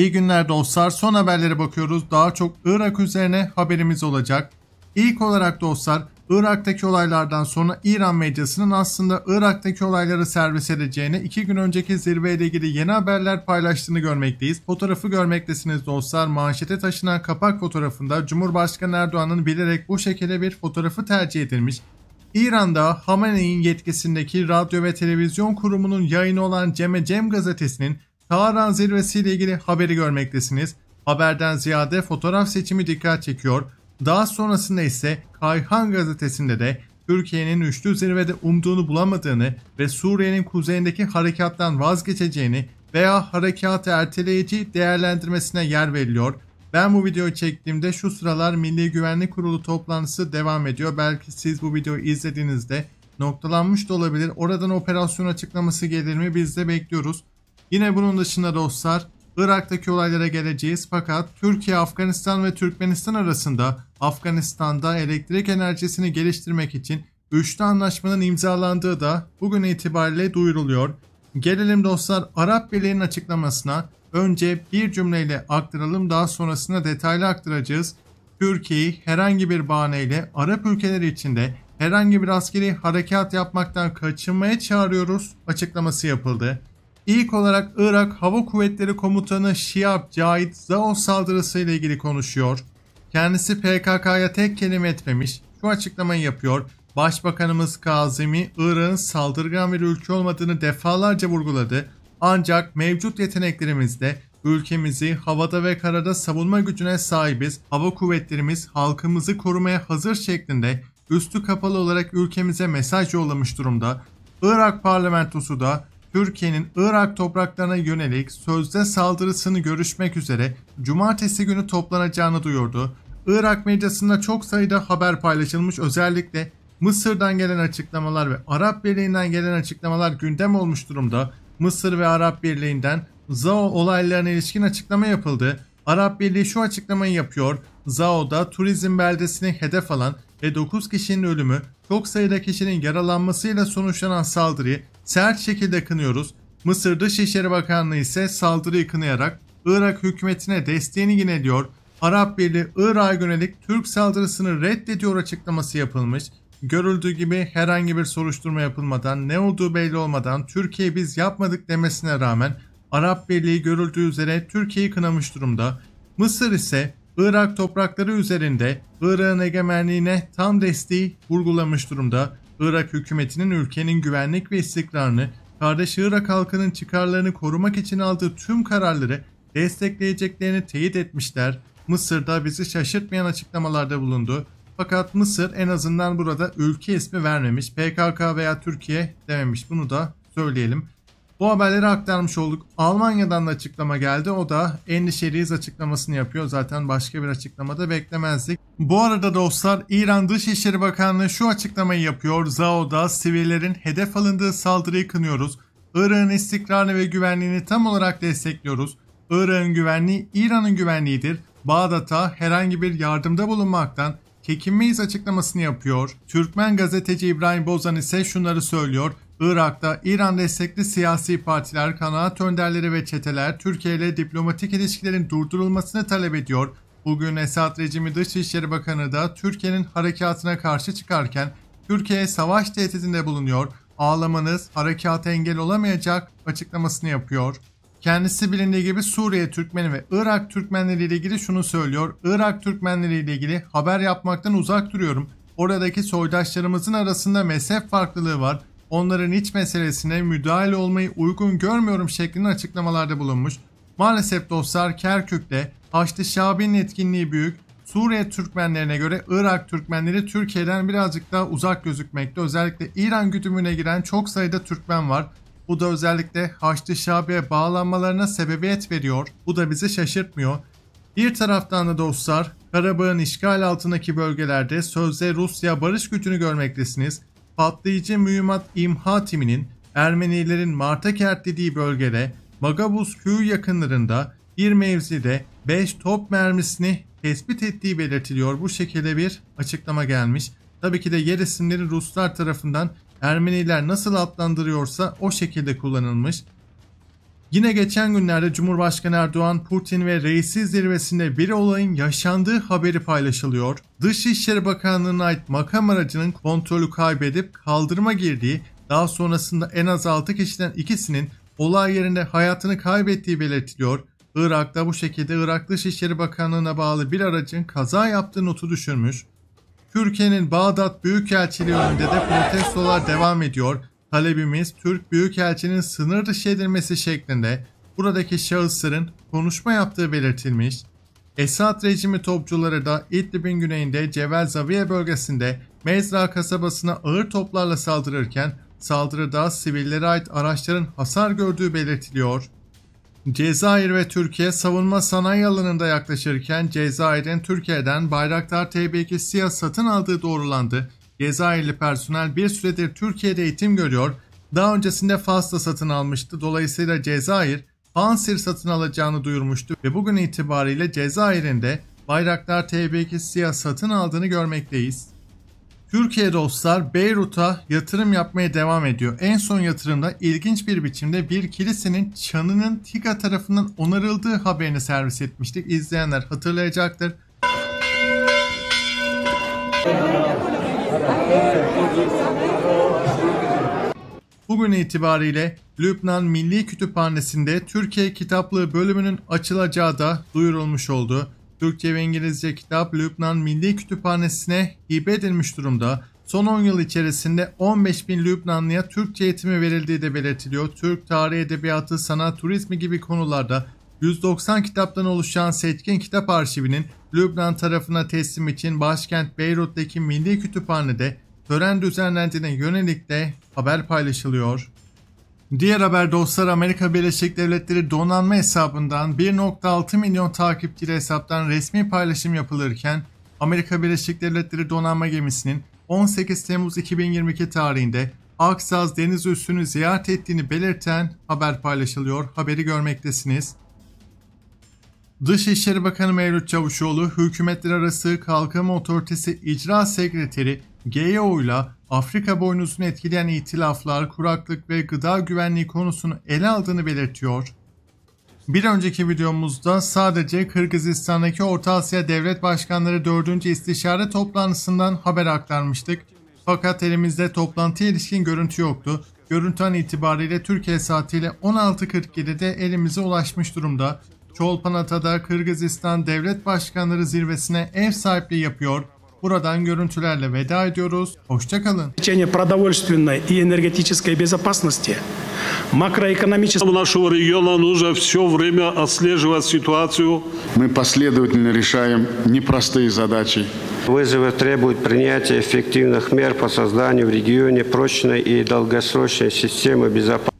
İyi günler dostlar. Son haberlere bakıyoruz. Daha çok Irak üzerine haberimiz olacak. İlk olarak dostlar Irak'taki olaylardan sonra İran medyasının aslında Irak'taki olayları servis edeceğini iki gün önceki zirveyle ilgili yeni haberler paylaştığını görmekteyiz. Fotoğrafı görmektesiniz dostlar. Manşete taşınan kapak fotoğrafında Cumhurbaşkanı Erdoğan'ın bilerek bu şekilde bir fotoğrafı tercih edilmiş. İran'da Hamaney'in yetkisindeki radyo ve televizyon kurumunun yayını olan Ceme Cem gazetesinin Tağran zirvesiyle ilgili haberi görmektesiniz. Haberden ziyade fotoğraf seçimi dikkat çekiyor. Daha sonrasında ise Kayhan gazetesinde de Türkiye'nin üçlü zirvede umduğunu bulamadığını ve Suriye'nin kuzeyindeki harekattan vazgeçeceğini veya harekatı erteleyici değerlendirmesine yer veriliyor. Ben bu videoyu çektiğimde şu sıralar Milli Güvenlik Kurulu toplantısı devam ediyor. Belki siz bu videoyu izlediğinizde noktalanmış da olabilir. Oradan operasyon açıklaması gelir mi biz de bekliyoruz. Yine bunun dışında dostlar Irak'taki olaylara geleceğiz fakat Türkiye, Afganistan ve Türkmenistan arasında Afganistan'da elektrik enerjisini geliştirmek için üçlü anlaşmanın imzalandığı da bugün itibariyle duyuruluyor. Gelelim dostlar Arap Birliği'nin açıklamasına. Önce bir cümleyle aktaralım daha sonrasında detaylı aktaracağız. Türkiye'yi herhangi bir bahaneyle Arap ülkeleri içinde herhangi bir askeri harekat yapmaktan kaçınmaya çağırıyoruz açıklaması yapıldı. İlk olarak Irak Hava Kuvvetleri Komutanı Şiab Cahit saldırısı ile ilgili konuşuyor. Kendisi PKK'ya tek kelime etmemiş. Şu açıklamayı yapıyor. Başbakanımız Kazimi Irak'ın saldırgan bir ülke olmadığını defalarca vurguladı. Ancak mevcut yeteneklerimizle ülkemizi havada ve karada savunma gücüne sahibiz. Hava kuvvetlerimiz halkımızı korumaya hazır şeklinde üstü kapalı olarak ülkemize mesaj yollamış durumda. Irak parlamentosu da Türkiye'nin Irak topraklarına yönelik sözde saldırısını görüşmek üzere cumartesi günü toplanacağını duyurdu. Irak medyasında çok sayıda haber paylaşılmış özellikle Mısır'dan gelen açıklamalar ve Arap Birliği'nden gelen açıklamalar gündem olmuş durumda. Mısır ve Arap Birliği'nden ZAO olaylarına ilişkin açıklama yapıldı. Arap Birliği şu açıklamayı yapıyor. ZAO'da turizm beldesini hedef alan ve 9 kişinin ölümü, çok sayıda kişinin yaralanmasıyla sonuçlanan saldırıyı sert şekilde kınıyoruz. Mısır Dışişleri Bakanlığı ise saldırıyı kınayarak Irak hükümetine desteğini yineliyor. Arap Birliği Irak'a yönelik Türk saldırısını reddediyor açıklaması yapılmış. Görüldüğü gibi herhangi bir soruşturma yapılmadan, ne olduğu belli olmadan Türkiye biz yapmadık demesine rağmen Arap Birliği görüldüğü üzere Türkiye'yi kınamış durumda. Mısır ise Irak toprakları üzerinde Irak'ın egemenliğine tam desteği vurgulamış durumda. Irak hükümetinin ülkenin güvenlik ve istikrarını, kardeş Irak halkının çıkarlarını korumak için aldığı tüm kararları destekleyeceklerini teyit etmişler. Mısır'da bizi şaşırtmayan açıklamalarda bulundu. Fakat Mısır en azından burada ülke ismi vermemiş. PKK veya Türkiye dememiş. Bunu da söyleyelim. Bu haberleri aktarmış olduk. Almanya'dan da açıklama geldi. O da endişeliyiz açıklamasını yapıyor. Zaten başka bir açıklamada beklemezdik. Bu arada dostlar İran Dışişleri Bakanlığı şu açıklamayı yapıyor. Zao'da sivillerin hedef alındığı saldırıyı kınıyoruz. Irak'ın istikrarını ve güvenliğini tam olarak destekliyoruz. Irak'ın güvenliği İran'ın güvenliğidir. Bağdat'a herhangi bir yardımda bulunmaktan çekinmeyiz açıklamasını yapıyor. Türkmen gazeteci İbrahim Bozan ise şunları söylüyor. Irak'ta İran destekli siyasi partiler, kanaat önderleri ve çeteler Türkiye ile diplomatik ilişkilerin durdurulmasını talep ediyor. Bugün Esad rejimi Dışişleri Bakanı da Türkiye'nin harekatına karşı çıkarken Türkiye savaş tehdidinde bulunuyor, ağlamanız harekata engel olamayacak açıklamasını yapıyor. Kendisi bilindiği gibi Suriye Türkmeni ve Irak Türkmenleri ile ilgili şunu söylüyor. Irak Türkmenleri ile ilgili haber yapmaktan uzak duruyorum. Oradaki soydaşlarımızın arasında mezhep farklılığı var onların iç meselesine müdahale olmayı uygun görmüyorum şeklinde açıklamalarda bulunmuş. Maalesef dostlar Kerkük'te Haçlı Şabi'nin etkinliği büyük. Suriye Türkmenlerine göre Irak Türkmenleri Türkiye'den birazcık daha uzak gözükmekte. Özellikle İran güdümüne giren çok sayıda Türkmen var. Bu da özellikle Haçlı Şabi'ye bağlanmalarına sebebiyet veriyor. Bu da bizi şaşırtmıyor. Bir taraftan da dostlar Karabağ'ın işgal altındaki bölgelerde sözde Rusya barış gücünü görmektesiniz patlayıcı mühimmat imha timinin Ermenilerin Martakert dediği bölgede Magabus köyü yakınlarında bir mevzide 5 top mermisini tespit ettiği belirtiliyor. Bu şekilde bir açıklama gelmiş. Tabii ki de yer isimleri Ruslar tarafından Ermeniler nasıl adlandırıyorsa o şekilde kullanılmış. Yine geçen günlerde Cumhurbaşkanı Erdoğan Putin ve reisi zirvesinde bir olayın yaşandığı haberi paylaşılıyor. Dışişleri Bakanlığı'na ait makam aracının kontrolü kaybedip kaldırıma girdiği daha sonrasında en az 6 kişiden ikisinin olay yerinde hayatını kaybettiği belirtiliyor. Irak'ta bu şekilde Irak Dışişleri Bakanlığı'na bağlı bir aracın kaza yaptığı notu düşürmüş. Türkiye'nin Bağdat Büyükelçiliği önünde de protestolar devam ediyor. Talebimiz Türk Büyükelçinin sınır dışı edilmesi şeklinde buradaki şahısların konuşma yaptığı belirtilmiş, Esad rejimi topçuları da İdlib'in güneyinde Cevel Zaviye bölgesinde Mezra kasabasına ağır toplarla saldırırken saldırıda sivillere ait araçların hasar gördüğü belirtiliyor. Cezayir ve Türkiye savunma sanayi alanında yaklaşırken Cezayir'in Türkiye'den Bayraktar TB2 siyah satın aldığı doğrulandı Cezayirli personel bir süredir Türkiye'de eğitim görüyor. Daha öncesinde Fas'ta satın almıştı. Dolayısıyla Cezayir Pansir satın alacağını duyurmuştu ve bugün itibariyle Cezayir'in de Bayraktar TB2 siyah satın aldığını görmekteyiz. Türkiye dostlar Beyrut'a yatırım yapmaya devam ediyor. En son yatırımda ilginç bir biçimde bir kilisenin çanının TİGA tarafından onarıldığı haberini servis etmiştik. İzleyenler hatırlayacaktır. Bugün itibariyle Lübnan Milli Kütüphanesi'nde Türkiye Kitaplığı bölümünün açılacağı da duyurulmuş oldu. Türkçe ve İngilizce kitap Lübnan Milli Kütüphanesi'ne hibe edilmiş durumda. Son 10 yıl içerisinde 15 bin Lübnanlıya Türkçe eğitimi verildiği de belirtiliyor. Türk tarihi edebiyatı, sanat, turizmi gibi konularda 190 kitaptan oluşan Seçkin Kitap Arşivinin Lübnan tarafına teslim için başkent Beyrut'taki Milli Kütüphane'de tören düzenlendiğine yönelik de haber paylaşılıyor. Diğer haber dostlar Amerika Birleşik Devletleri donanma hesabından 1.6 milyon takipçili hesaptan resmi paylaşım yapılırken Amerika Birleşik Devletleri donanma gemisinin 18 Temmuz 2022 tarihinde Aksaz deniz üssünü ziyaret ettiğini belirten haber paylaşılıyor. Haberi görmektesiniz. Dışişleri Bakanı Mevlüt Çavuşoğlu, Hükümetler Arası Kalkınma Otoritesi icra Sekreteri GEO ile Afrika boynuzunu etkileyen itilaflar, kuraklık ve gıda güvenliği konusunu ele aldığını belirtiyor. Bir önceki videomuzda sadece Kırgızistan'daki Orta Asya Devlet Başkanları 4. İstişare toplantısından haber aktarmıştık. Fakat elimizde toplantıya ilişkin görüntü yoktu. Görüntü an itibariyle Türkiye saatiyle 16.47'de elimize ulaşmış durumda. Çolpanatada Kırgızistan Devlet Başkanları Zirvesi'ne ev sahipliği yapıyor. Buradan görüntülerle veda ediyoruz. Hoşçakalın. продовольственной и энергетической безопасности, макроэкономического... Нашего региона нужно все время отслеживать ситуацию. Мы последовательно решаем непростые задачи. Вызовы требуют принятия эффективных мер по созданию в регионе прочной и долгосрочной системы безопасности.